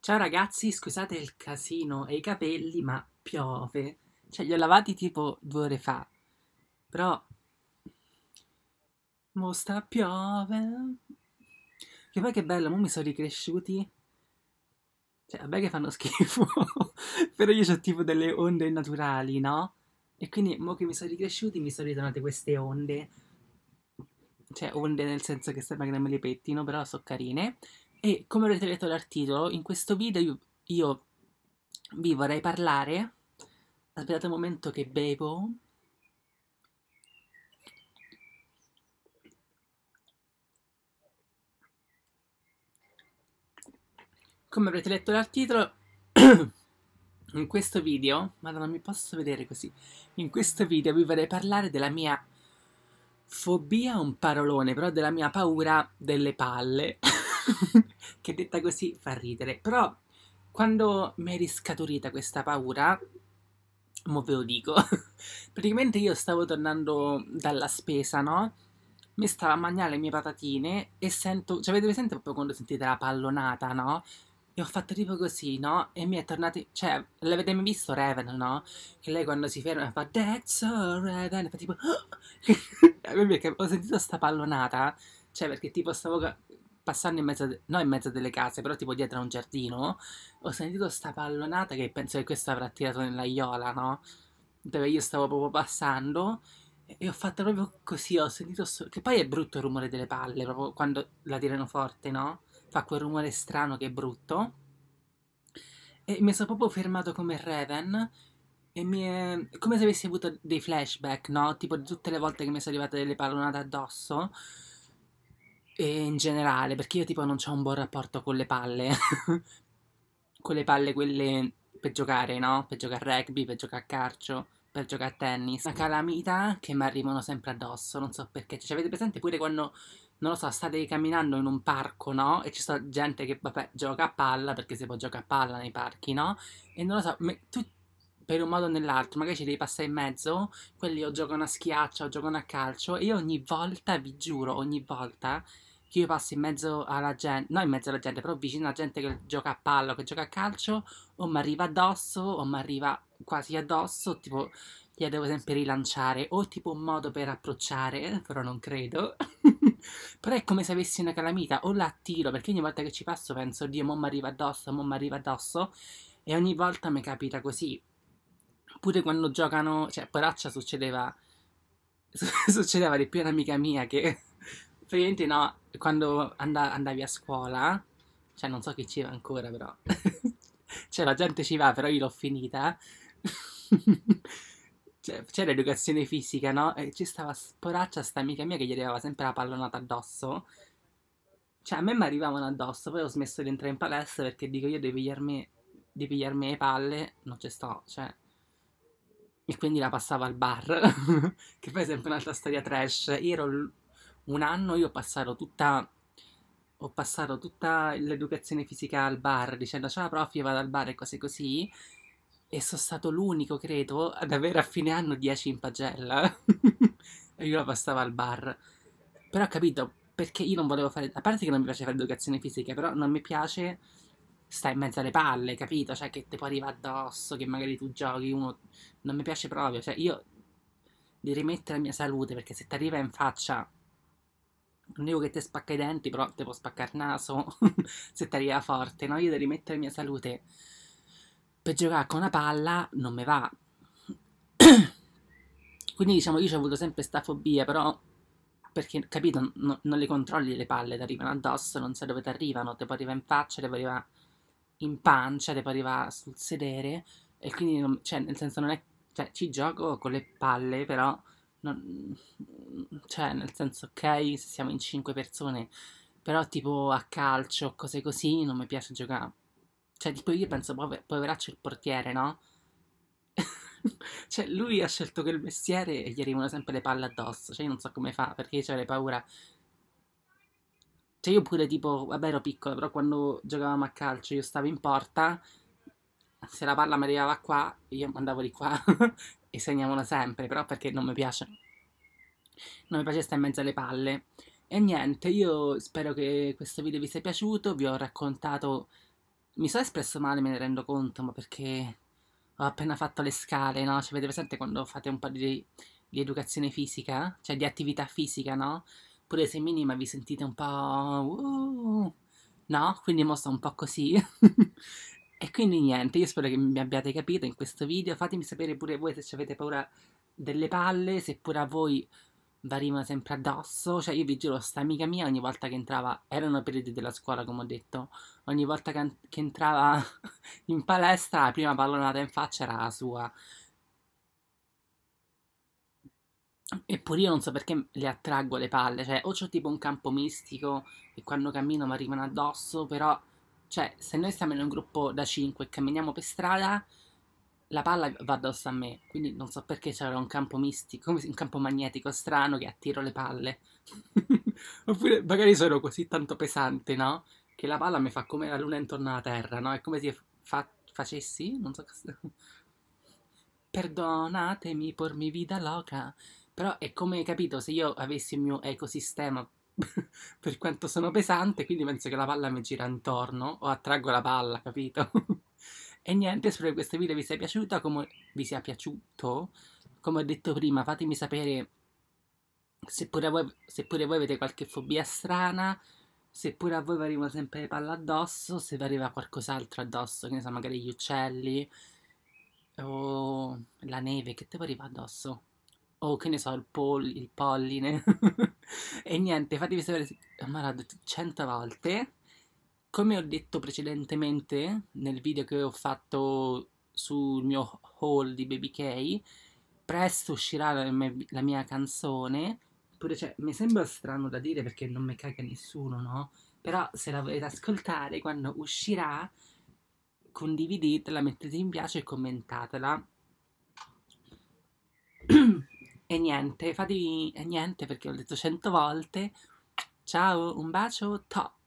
Ciao ragazzi, scusate il casino e i capelli, ma piove. Cioè, li ho lavati tipo due ore fa. Però... Mo sta piove. Che poi che bello, mo mi sono ricresciuti. Cioè, vabbè che fanno schifo. Però io ho tipo delle onde naturali, no? E quindi, mo che mi sono ricresciuti, mi sono ritornate queste onde. Cioè, onde nel senso che sembra che non me le pettino, però sono carine. E come avete letto dal titolo, in questo video io, io vi vorrei parlare. Aspettate un momento che bevo. Come avrete letto dal titolo, in questo video, madonna mi posso vedere così, in questo video vi vorrei parlare della mia fobia, un parolone, però della mia paura delle palle. che detta così fa ridere, però quando mi è riscaturita questa paura, mo ve lo dico, praticamente io stavo tornando dalla spesa, no? Mi stava a mangiare le mie patatine e sento, cioè avete presente proprio quando sentite la pallonata, no? E ho fatto tipo così, no? E mi è tornato, cioè, l'avete mai visto Raven, no? Che lei quando si ferma fa That's so Raven, e fa tipo... ho sentito sta pallonata, cioè perché tipo stavo passando in mezzo, de- non in mezzo delle case, però tipo dietro a un giardino, ho sentito sta pallonata che penso che questa avrà tirato nella iola, no? Dove io stavo proprio passando e ho fatto proprio così, ho sentito... So- che poi è brutto il rumore delle palle, proprio quando la tirano forte, no? Fa quel rumore strano che è brutto. E mi sono proprio fermato come Raven e mi è... come se avessi avuto dei flashback, no? Tipo di tutte le volte che mi sono arrivate delle pallonate addosso. E in generale, perché io tipo non ho un buon rapporto con le palle. con le palle quelle per giocare, no? Per giocare a rugby, per giocare a calcio, per giocare a tennis. Una calamità che mi arrivano sempre addosso, non so perché. Cioè, avete presente pure quando, non lo so, state camminando in un parco, no? E ci sta gente che, vabbè, gioca a palla, perché si può giocare a palla nei parchi, no? E non lo so, me, tu per un modo o nell'altro, magari ci devi passare in mezzo, quelli o giocano a schiaccia o giocano a calcio, e io ogni volta, vi giuro, ogni volta che io passo in mezzo alla gente, non in mezzo alla gente, però vicino alla gente che gioca a palla, che gioca a calcio, o mi arriva addosso, o mi arriva quasi addosso, tipo gliela devo sempre rilanciare, o tipo un modo per approcciare, eh, però non credo. però è come se avessi una calamita, o la attiro, perché ogni volta che ci passo penso, Dio, mo' mi arriva addosso, mo' mi arriva addosso, e ogni volta mi capita così. Pure quando giocano, cioè, poraccia succedeva, succedeva di più un'amica mia che praticamente no, quando and- andavi a scuola, cioè non so chi ci va ancora però, cioè la gente ci va, però io l'ho finita. cioè, c'era l'educazione fisica, no? E ci stava sporaccia sta amica mia che gli arrivava sempre la pallonata addosso. Cioè, a me mi arrivavano addosso, poi ho smesso di entrare in palestra perché dico io devo pigliarmi, devo pigliarmi le palle, non ci sto, cioè... E quindi la passavo al bar, che poi è sempre un'altra storia trash. Io ero un anno io ho passato tutta ho passato tutta l'educazione fisica al bar dicendo ciao prof, io vado al bar e cose così e sono stato l'unico, credo, ad avere a fine anno 10 in pagella e io la passavo al bar però ho capito perché io non volevo fare a parte che non mi piace fare educazione fisica però non mi piace stare in mezzo alle palle, capito? Cioè che ti può arrivare addosso, che magari tu giochi uno non mi piace proprio, cioè io di rimettere la mia salute perché se ti arriva in faccia non dico che ti spacca i denti, però ti può spaccare il naso se ti arriva forte, no? Io devo rimettere la mia salute per giocare con una palla non mi va. Quindi diciamo, io ho avuto sempre questa fobia, però perché capito, no, non le controlli le palle, ti arrivano addosso, non sai dove ti arrivano, ti può arrivare in faccia, ti può arrivare in pancia, ti può arrivare sul sedere e quindi non, cioè, nel senso non è cioè ci gioco con le palle, però non, cioè, nel senso, ok, se siamo in 5 persone, però tipo a calcio, cose così, non mi piace giocare. Cioè, tipo io penso, pover- poveraccio il portiere, no? cioè, lui ha scelto quel mestiere e gli arrivano sempre le palle addosso. Cioè, io non so come fa, perché io avrei paura. Cioè, io pure tipo, vabbè ero piccola, però quando giocavamo a calcio io stavo in porta se la palla mi arrivava qua, io andavo di qua e segniamola sempre, però perché non mi piace. Non mi piace stare in mezzo alle palle. E niente, io spero che questo video vi sia piaciuto, vi ho raccontato... Mi sono espresso male, me ne rendo conto, ma perché ho appena fatto le scale, no? Cioè, avete presente quando fate un po' di, di educazione fisica? Cioè, di attività fisica, no? Pure se minima vi sentite un po'... Uh, no? Quindi mo sto un po' così. E quindi niente, io spero che mi abbiate capito in questo video, fatemi sapere pure voi se avete paura delle palle, se pure a voi vi arrivano sempre addosso, cioè io vi giuro, sta amica mia ogni volta che entrava, erano periodi della scuola come ho detto, ogni volta che, che entrava in palestra la prima pallonata in faccia era la sua. Eppure io non so perché le attraggo le palle, cioè o c'ho tipo un campo mistico e quando cammino mi arrivano addosso, però cioè, se noi stiamo in un gruppo da 5 e camminiamo per strada, la palla va addosso a me. Quindi non so perché c'era un campo mistico, un campo magnetico strano che attiro le palle. Oppure magari sono così tanto pesante, no? Che la palla mi fa come la luna intorno alla Terra, no? È come se fa- facessi, non so cosa... Perdonatemi pormi mi vida loca. Però è come, capito, se io avessi il mio ecosistema per quanto sono pesante, quindi penso che la palla mi gira intorno o attraggo la palla, capito? e niente, spero che questo video vi sia piaciuto, come vi sia piaciuto, come ho detto prima, fatemi sapere se pure voi, se pure voi avete qualche fobia strana, se pure a voi vi arrivano sempre le palle addosso, se vi arriva qualcos'altro addosso, che ne so, magari gli uccelli o la neve che ti arriva addosso o che ne so, il, pol- il polline. e niente, fatevi sapere Marad 100 volte. Come ho detto precedentemente nel video che ho fatto sul mio haul di Baby K, presto uscirà la mia, la mia canzone. Pure, cioè, mi sembra strano da dire perché non mi caga nessuno, no? Però se la volete ascoltare quando uscirà, condividetela, mettete in piace e commentatela e niente, fatevi e niente perché ho detto cento volte. Ciao, un bacio, top!